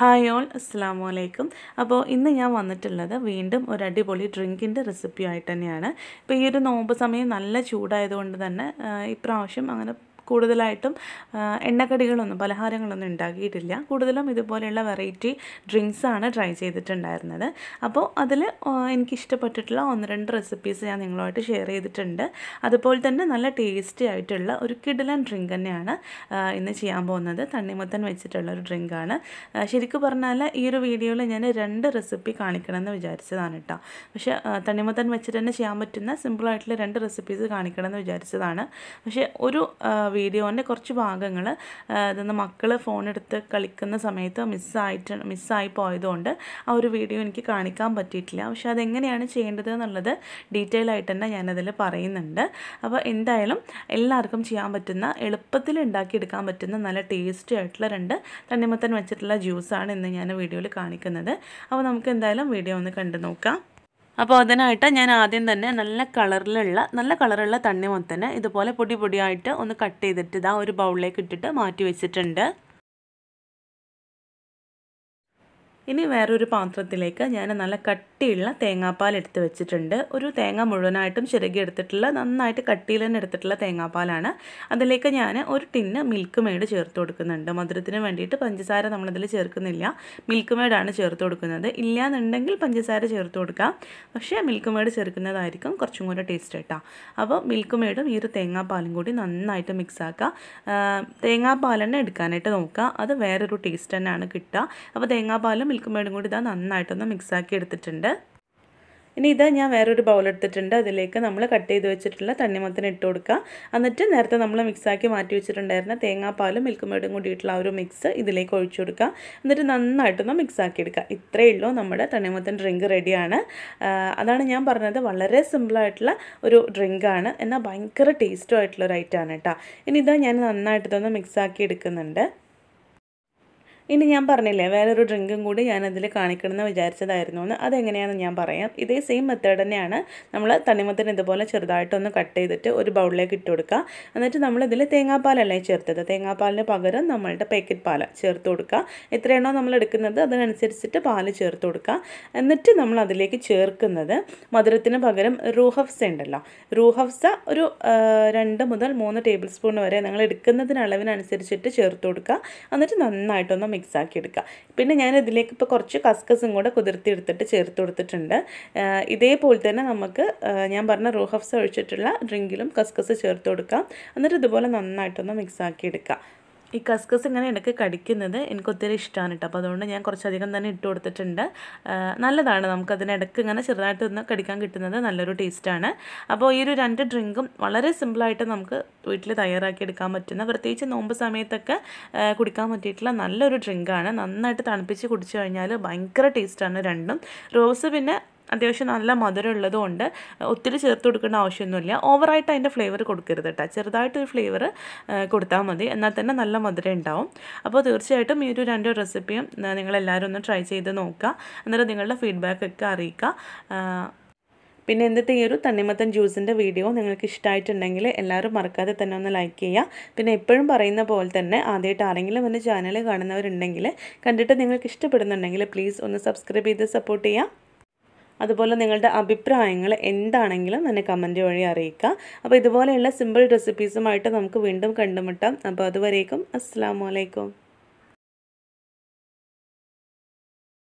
hi all അസ്സാം വലൈക്കും അപ്പോൾ ഇന്ന് ഞാൻ വന്നിട്ടുള്ളത് വീണ്ടും ഒരു അടിപൊളി ഡ്രിങ്കിൻ്റെ റെസിപ്പി ആയിട്ട് തന്നെയാണ് ഇപ്പോൾ ഈ ഒരു നോമ്പ് സമയം നല്ല ചൂടായതുകൊണ്ട് തന്നെ ഇപ്രാവശ്യം അങ്ങനെ കൂടുതലായിട്ടും എണ്ണക്കടികളൊന്നും പലഹാരങ്ങളൊന്നും ഉണ്ടാക്കിയിട്ടില്ല കൂടുതലും ഇതുപോലെയുള്ള വെറൈറ്റി ഡ്രിങ്ക്സാണ് ട്രൈ ചെയ്തിട്ടുണ്ടായിരുന്നത് അപ്പോൾ അതിൽ എനിക്കിഷ്ടപ്പെട്ടിട്ടുള്ള ഒന്ന് രണ്ട് റെസിപ്പീസ് ഞാൻ നിങ്ങളുമായിട്ട് ഷെയർ ചെയ്തിട്ടുണ്ട് അതുപോലെ തന്നെ നല്ല ടേസ്റ്റി ആയിട്ടുള്ള ഒരു കിടിലൻ ഡ്രിങ്ക് തന്നെയാണ് ഇന്ന് ചെയ്യാൻ പോകുന്നത് തണ്ണിമത്തൻ വെച്ചിട്ടുള്ള ഒരു ഡ്രിങ്കാണ് ശരിക്കും പറഞ്ഞാൽ ഈ ഒരു വീഡിയോയിൽ ഞാൻ രണ്ട് റെസിപ്പി കാണിക്കണമെന്ന് വിചാരിച്ചതാണ് കേട്ടോ പക്ഷേ തണ്ണിമത്തൻ വെച്ചിട്ട് തന്നെ ചെയ്യാൻ പറ്റുന്ന സിമ്പിളായിട്ടുള്ള രണ്ട് റെസിപ്പീസ് കാണിക്കണമെന്ന് വിചാരിച്ചതാണ് പക്ഷേ ഒരു വീഡിയോൻ്റെ കുറച്ച് ഭാഗങ്ങൾ ഇതെന്ന് മക്കൾ ഫോണെടുത്ത് കളിക്കുന്ന സമയത്ത് മിസ്സായിട്ട് മിസ്സായി പോയതുകൊണ്ട് ആ ഒരു വീഡിയോ എനിക്ക് കാണിക്കാൻ പറ്റിയിട്ടില്ല പക്ഷേ അതെങ്ങനെയാണ് ചെയ്യേണ്ടത് എന്നുള്ളത് ഡീറ്റെയിൽ ആയിട്ട് തന്നെ ഞാനതിൽ പറയുന്നുണ്ട് അപ്പോൾ എന്തായാലും എല്ലാവർക്കും ചെയ്യാൻ പറ്റുന്ന എളുപ്പത്തിൽ ഉണ്ടാക്കിയെടുക്കാൻ പറ്റുന്ന നല്ല ടേസ്റ്റി ആയിട്ടുള്ള രണ്ട് തണ്ണിമത്തൻ വെച്ചിട്ടുള്ള ജ്യൂസാണ് ഇന്ന് ഞാൻ വീഡിയോയിൽ കാണിക്കുന്നത് അപ്പോൾ നമുക്ക് എന്തായാലും വീഡിയോ ഒന്ന് കണ്ടു നോക്കാം അപ്പോൾ അതിനായിട്ട് ഞാൻ ആദ്യം തന്നെ നല്ല കളറിലുള്ള നല്ല കളറുള്ള തണ്ണിമത്തന് ഇതുപോലെ പൊടി പൊടിയായിട്ട് ഒന്ന് കട്ട് ചെയ്തിട്ട് ഇതാ ഒരു ബൗളിലേക്ക് ഇട്ടിട്ട് മാറ്റി വെച്ചിട്ടുണ്ട് ഇനി വേറൊരു പാത്രത്തിലേക്ക് ഞാൻ നല്ല കട്ടിയുള്ള തേങ്ങാപ്പാൽ എടുത്ത് വെച്ചിട്ടുണ്ട് ഒരു തേങ്ങ മുഴുവനായിട്ടും ചിരകി എടുത്തിട്ടുള്ള നന്നായിട്ട് കട്ടിയിൽ തന്നെ എടുത്തിട്ടുള്ള തേങ്ങാപ്പാലാണ് അതിലേക്ക് ഞാൻ ഒരു ടിന്ന് മിൽക്ക് മേഡ് ചേർത്ത് കൊടുക്കുന്നുണ്ട് മധുരത്തിന് വേണ്ടിയിട്ട് പഞ്ചസാര നമ്മളതിൽ ചേർക്കുന്നില്ല മിൽക്ക് മേഡാണ് ചേർത്ത് കൊടുക്കുന്നത് ഇല്ലയെന്നുണ്ടെങ്കിൽ പഞ്ചസാര ചേർത്ത് കൊടുക്കാം പക്ഷേ മിൽക്ക് മേഡ് ചേർക്കുന്നതായിരിക്കും കുറച്ചും കൂടെ ടേസ്റ്റ് കേട്ടോ അപ്പോൾ മിൽക്ക് മേഡും ഈ ഒരു തേങ്ങാപ്പാലും കൂടി നന്നായിട്ട് മിക്സ് ആക്കുക തേങ്ങാപ്പാൽ എടുക്കാനായിട്ട് നോക്കുക അത് വേറൊരു ടേസ്റ്റ് തന്നെയാണ് കിട്ടുക അപ്പോൾ തേങ്ങാപ്പാലും മിൽക്ക് മേടും കൂടി ഇതാ നന്നായിട്ടൊന്ന് മിക്സാക്കി എടുത്തിട്ടുണ്ട് ഇനി ഇതാ ഞാൻ വേറൊരു ബൗൾ എടുത്തിട്ടുണ്ട് അതിലേക്ക് നമ്മൾ കട്ട് ചെയ്ത് വെച്ചിട്ടുള്ള തണ്ണിമത്തിന് ഇട്ട് കൊടുക്കുക എന്നിട്ട് നേരത്തെ നമ്മൾ മിക്സാക്കി മാറ്റി വെച്ചിട്ടുണ്ടായിരുന്ന തേങ്ങാപ്പാലും മിൽക്ക് മേടും കൂടിയിട്ടുള്ള ആ ഒരു മിക്സ് ഇതിലേക്ക് ഒഴിച്ചു കൊടുക്കുക എന്നിട്ട് നന്നായിട്ടൊന്ന് മിക്സാക്കി എടുക്കുക ഇത്രയേ ഉള്ളൂ നമ്മുടെ തണ്ണിമത്തൻ ഡ്രിങ്ക് റെഡിയാണ് അതാണ് ഞാൻ പറഞ്ഞത് വളരെ സിമ്പിളായിട്ടുള്ള ഒരു ഡ്രിങ്കാണ് എന്നാൽ ഭയങ്കര ടേസ്റ്റും ആയിട്ടുള്ള ഒരു ഐറ്റമാണ് കേട്ടോ ഇനി ഇതാ ഞാൻ നന്നായിട്ട് ഇതൊന്ന് മിക്സാക്കി എടുക്കുന്നുണ്ട് ഇനി ഞാൻ പറഞ്ഞില്ലേ വേറൊരു ഡ്രിങ്കും കൂടി ഞാൻ അതിൽ കാണിക്കണമെന്ന് വിചാരിച്ചതായിരുന്നു എന്ന് അതെങ്ങനെയാണെന്ന് ഞാൻ പറയാം ഇതേ സെയിം മെത്തേഡ് തന്നെയാണ് നമ്മൾ തണിമത്തിന് ഇതുപോലെ ചെറുതായിട്ടൊന്ന് കട്ട് ചെയ്തിട്ട് ഒരു ബൗളിലേക്ക് ഇട്ട് കൊടുക്കുക എന്നിട്ട് നമ്മളിതിൽ തേങ്ങാപ്പാലല്ലേ ചേർത്തത് തേങ്ങാപ്പാലിന് പകരം നമ്മളുടെ പാക്കറ്റ് പാൽ ചേർത്ത് കൊടുക്കുക എത്രയാണോ നമ്മൾ എടുക്കുന്നത് അതിനനുസരിച്ചിട്ട് പാൽ ചേർത്ത് കൊടുക്കുക എന്നിട്ട് നമ്മൾ അതിലേക്ക് ചേർക്കുന്നത് മധുരത്തിന് പകരം റൂഹഫ്സ ഉണ്ടല്ലോ റൂഹഫ്സ ഒരു രണ്ട് മുതൽ മൂന്ന് ടേബിൾ സ്പൂൺ വരെ നിങ്ങൾ എടുക്കുന്നതിന് അളവിനനുസരിച്ചിട്ട് ചേർത്ത് കൊടുക്കുക എന്നിട്ട് നന്നായിട്ടൊന്ന് മിക്സ് ആക്കി എടുക്കുക പിന്നെ ഞാൻ ഇതിലേക്ക് ഇപ്പോൾ കുറച്ച് കസ്കസും കൂടെ കുതിർത്തി എടുത്തിട്ട് ചേർത്ത് കൊടുത്തിട്ടുണ്ട് ഇതേപോലെ തന്നെ നമുക്ക് ഞാൻ പറഞ്ഞ റൂഹഫ്സ് ഒഴിച്ചിട്ടുള്ള ഡ്രിങ്കിലും കസ്കസ് ചേർത്ത് കൊടുക്കാം എന്നിട്ട് ഇതുപോലെ നന്നായിട്ടൊന്ന് മിക്സ് ആക്കി എടുക്കുക ഈ കസ്കസ് ഇങ്ങനെ ഇടയ്ക്ക് കടിക്കുന്നത് എനിക്ക് ഒത്തിരി ഇഷ്ടമാണ് കേട്ടോ അപ്പോൾ അതുകൊണ്ട് ഞാൻ കുറച്ചധികം തന്നെ ഇട്ട് കൊടുത്തിട്ടുണ്ട് നല്ലതാണ് നമുക്കതിനിടയ്ക്ക് ഇങ്ങനെ ചെറുതായിട്ട് ഒന്ന് കടിക്കാൻ കിട്ടുന്നത് നല്ലൊരു ടേസ്റ്റാണ് അപ്പോൾ ഈ ഒരു രണ്ട് ഡ്രിങ്കും വളരെ സിമ്പിളായിട്ട് നമുക്ക് വീട്ടിൽ തയ്യാറാക്കി എടുക്കാൻ പറ്റുന്ന പ്രത്യേകിച്ച് നോമ്പ് സമയത്തൊക്കെ കുടിക്കാൻ പറ്റിയിട്ടുള്ള നല്ലൊരു ഡ്രിങ്കാണ് നന്നായിട്ട് തണുപ്പിച്ച് കുടിച്ചു കഴിഞ്ഞാൽ ഭയങ്കര ടേസ്റ്റാണ് രണ്ടും റോസ് പിന്നെ അത്യാവശ്യം നല്ല മധുരം ഉള്ളതുകൊണ്ട് ഒത്തിരി ചേർത്ത് കൊടുക്കേണ്ട ആവശ്യമൊന്നുമില്ല ഓവറായിട്ട് അതിൻ്റെ ഫ്ലേവർ കൊടുക്കരുത് കേട്ടോ ചെറുതായിട്ടൊരു ഫ്ലേവർ കൊടുത്താൽ മതി എന്നാൽ തന്നെ നല്ല മധുരം ഉണ്ടാവും അപ്പോൾ തീർച്ചയായിട്ടും ഈ ഒരു രണ്ട് റെസിപ്പിയും നിങ്ങളെല്ലാവരും ഒന്ന് ട്രൈ ചെയ്ത് നോക്കുക എന്നിട്ട് നിങ്ങളുടെ ഫീഡ്ബാക്കൊക്കെ അറിയിക്കുക പിന്നെ എന്നിട്ട് ഈ ഒരു തണ്ണിമത്തൻ ജ്യൂസിൻ്റെ വീഡിയോ നിങ്ങൾക്ക് ഇഷ്ടമായിട്ടുണ്ടെങ്കിൽ എല്ലാവരും മറക്കാതെ തന്നെ ഒന്ന് ലൈക്ക് ചെയ്യുക പിന്നെ എപ്പോഴും പറയുന്ന പോലെ തന്നെ ആദ്യമായിട്ട് ആരെങ്കിലും എൻ്റെ ചാനൽ കാണുന്നവരുണ്ടെങ്കിൽ കണ്ടിട്ട് നിങ്ങൾക്ക് ഇഷ്ടപ്പെടുന്നുണ്ടെങ്കിൽ പ്ലീസ് ഒന്ന് സബ്സ്ക്രൈബ് ചെയ്ത് സപ്പോർട്ട് ചെയ്യുക അതുപോലെ നിങ്ങളുടെ അഭിപ്രായങ്ങൾ എന്താണെങ്കിലും എന്നെ കമൻറ്റ് വഴി അറിയിക്കുക അപ്പോൾ ഇതുപോലെയുള്ള സിമ്പിൾ റെസിപ്പീസുമായിട്ട് നമുക്ക് വീണ്ടും കണ്ടുമുട്ടാം അപ്പോൾ അതുവരേക്കും അസ്സാം വലൈക്കും